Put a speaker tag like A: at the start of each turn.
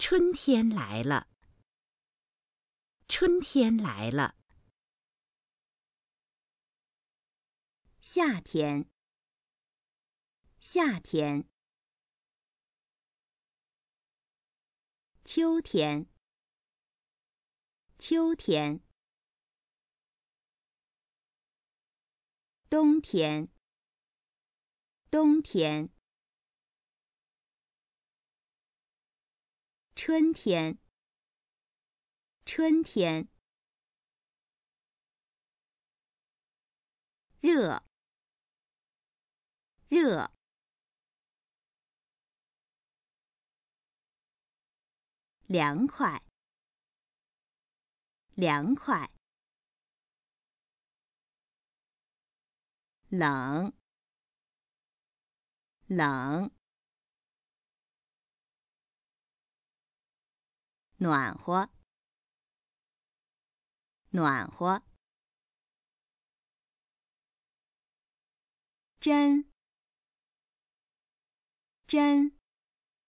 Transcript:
A: 春天来了，
B: 春天来了。夏天，夏天，秋天，秋天，冬天，冬天。春天，春天，热，
A: 热，凉快，凉快，冷，冷。
C: 暖和，暖和，
B: 真，真。